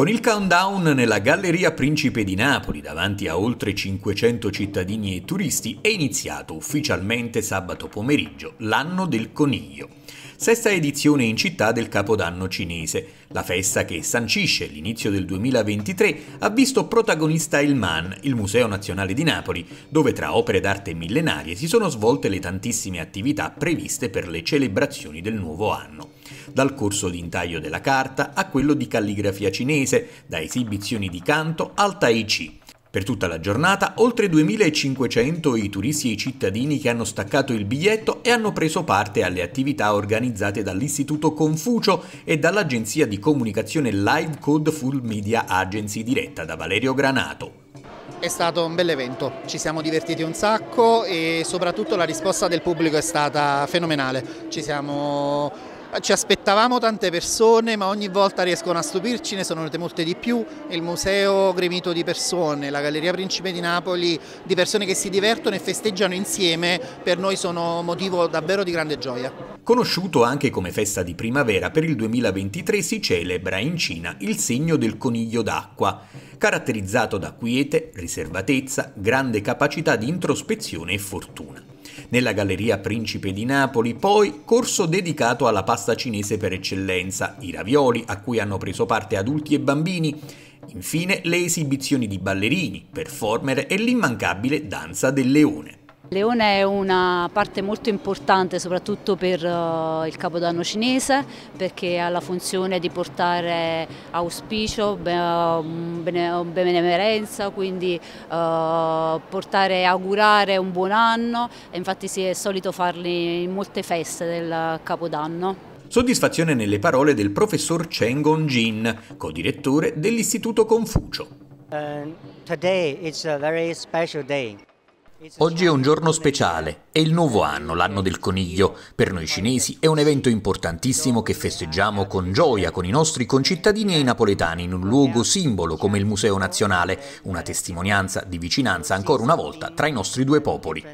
Con il countdown nella Galleria Principe di Napoli, davanti a oltre 500 cittadini e turisti, è iniziato ufficialmente sabato pomeriggio l'anno del coniglio. Sesta edizione in città del Capodanno cinese. La festa che sancisce l'inizio del 2023 ha visto protagonista il MAN, il Museo Nazionale di Napoli, dove tra opere d'arte millenarie si sono svolte le tantissime attività previste per le celebrazioni del nuovo anno dal corso di intaglio della carta a quello di calligrafia cinese, da esibizioni di canto al tai chi. Per tutta la giornata, oltre 2.500 i turisti e i cittadini che hanno staccato il biglietto e hanno preso parte alle attività organizzate dall'Istituto Confucio e dall'agenzia di comunicazione Live Code Full Media Agency diretta da Valerio Granato. È stato un bel evento, ci siamo divertiti un sacco e soprattutto la risposta del pubblico è stata fenomenale. Ci siamo Ah, ci aspettavamo tante persone ma ogni volta riescono a stupirci, ne sono venute molte di più, il museo gremito di persone, la Galleria Principe di Napoli, di persone che si divertono e festeggiano insieme, per noi sono motivo davvero di grande gioia. Conosciuto anche come festa di primavera, per il 2023 si celebra in Cina il segno del coniglio d'acqua, caratterizzato da quiete, riservatezza, grande capacità di introspezione e fortuna nella Galleria Principe di Napoli, poi corso dedicato alla pasta cinese per eccellenza, i ravioli a cui hanno preso parte adulti e bambini, infine le esibizioni di ballerini, performer e l'immancabile danza del leone. Leone è una parte molto importante soprattutto per eh, il Capodanno cinese perché ha la funzione di portare auspicio, mm, benemerenza, quindi eh, portare, augurare un buon anno e infatti si è solito farli in molte feste del Capodanno. Soddisfazione nelle parole del professor Cheng Gong-jin, co-direttore dell'Istituto Confucio. Uh, today is a very special day. Oggi è un giorno speciale, è il nuovo anno, l'anno del coniglio. Per noi cinesi è un evento importantissimo che festeggiamo con gioia con i nostri concittadini e i napoletani in un luogo simbolo come il Museo Nazionale, una testimonianza di vicinanza ancora una volta tra i nostri due popoli.